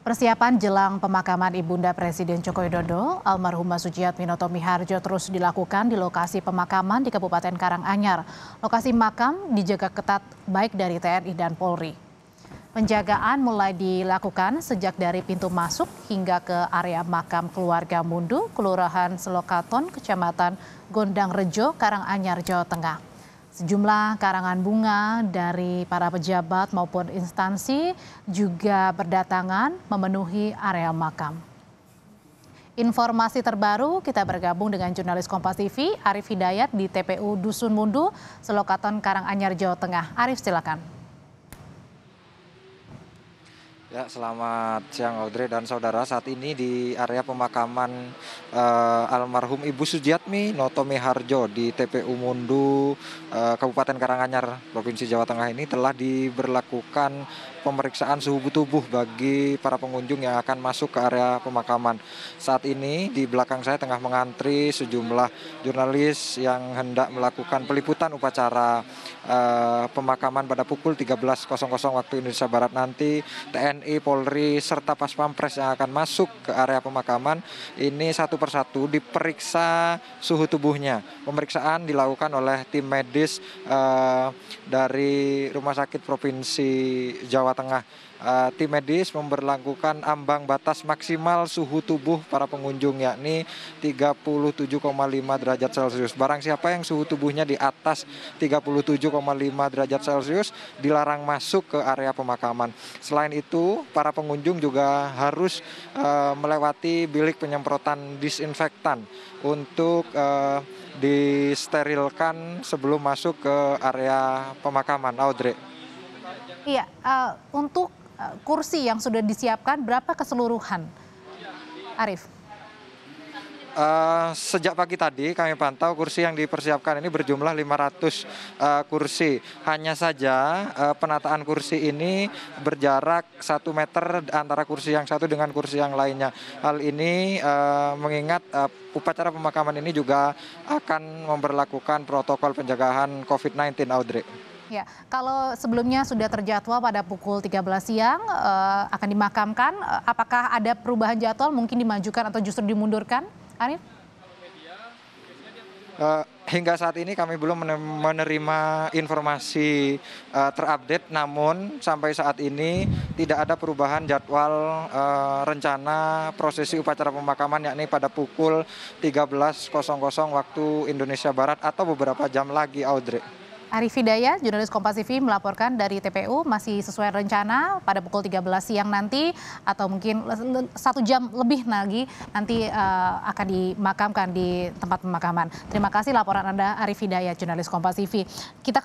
Persiapan jelang pemakaman Ibunda Presiden Joko Widodo, almarhumah Minoto Miharjo, terus dilakukan di lokasi pemakaman di Kabupaten Karanganyar. Lokasi makam dijaga ketat baik dari TNI dan Polri. Penjagaan mulai dilakukan sejak dari pintu masuk hingga ke area makam keluarga Mundu, Kelurahan Selokaton, Kecamatan Gondang Rejo, Karanganyar, Jawa Tengah. Sejumlah karangan bunga dari para pejabat maupun instansi juga berdatangan memenuhi area makam. Informasi terbaru kita bergabung dengan jurnalis Kompas TV Arif Hidayat di TPU Dusun Mundu, Selokaton Karanganyar, Jawa Tengah. Arif silakan. Ya, selamat siang Audrey dan saudara. Saat ini di area pemakaman uh, almarhum Ibu Sujiatmi Noto Harjo di TPU Mundu uh, Kabupaten Karanganyar Provinsi Jawa Tengah ini telah diberlakukan pemeriksaan suhu tubuh bagi para pengunjung yang akan masuk ke area pemakaman. Saat ini di belakang saya tengah mengantri sejumlah jurnalis yang hendak melakukan peliputan upacara uh, pemakaman pada pukul 13.00 waktu Indonesia Barat nanti. TNI, Polri serta Pas Pampres yang akan masuk ke area pemakaman ini satu persatu diperiksa suhu tubuhnya. Pemeriksaan dilakukan oleh tim medis uh, dari Rumah Sakit Provinsi Jawa Tengah Eh, tim medis memberlakukan ambang batas maksimal suhu tubuh para pengunjung yakni 37,5 derajat Celcius. Barang siapa yang suhu tubuhnya di atas 37,5 derajat Celcius dilarang masuk ke area pemakaman. Selain itu, para pengunjung juga harus uh, melewati bilik penyemprotan disinfektan untuk uh, disterilkan sebelum masuk ke area pemakaman. Audrey. Iya, uh, untuk Eh, kursi yang sudah disiapkan berapa keseluruhan? Arif. Uh, sejak pagi tadi kami pantau kursi yang dipersiapkan ini berjumlah 500 uh, eh, kursi. Hanya saja uh, penataan kursi ini berjarak 1 meter antara kursi yang satu dengan kursi yang lainnya. Hal ini uh, mengingat uh, upacara pemakaman ini juga akan memperlakukan protokol penjagaan COVID-19, Audrey. Ya, kalau sebelumnya sudah terjadwal pada pukul 13 siang uh, akan dimakamkan, eh, apakah ada perubahan jadwal mungkin dimajukan atau justru dimundurkan, Arif? Uh, hingga saat ini kami belum menerima informasi uh, terupdate, namun sampai saat ini tidak ada perubahan jadwal uh, rencana prosesi upacara pemakaman yakni pada pukul 13.00 waktu Indonesia Barat atau beberapa jam lagi, Audrey. Arif Hidayat, jurnalis Kompas TV melaporkan dari TPU masih sesuai rencana pada pukul 13 siang nanti atau mungkin satu jam lebih lagi nanti uh, akan dimakamkan di tempat pemakaman. Terima kasih laporan Anda Arif Hidayat, jurnalis Kompas TV. Kita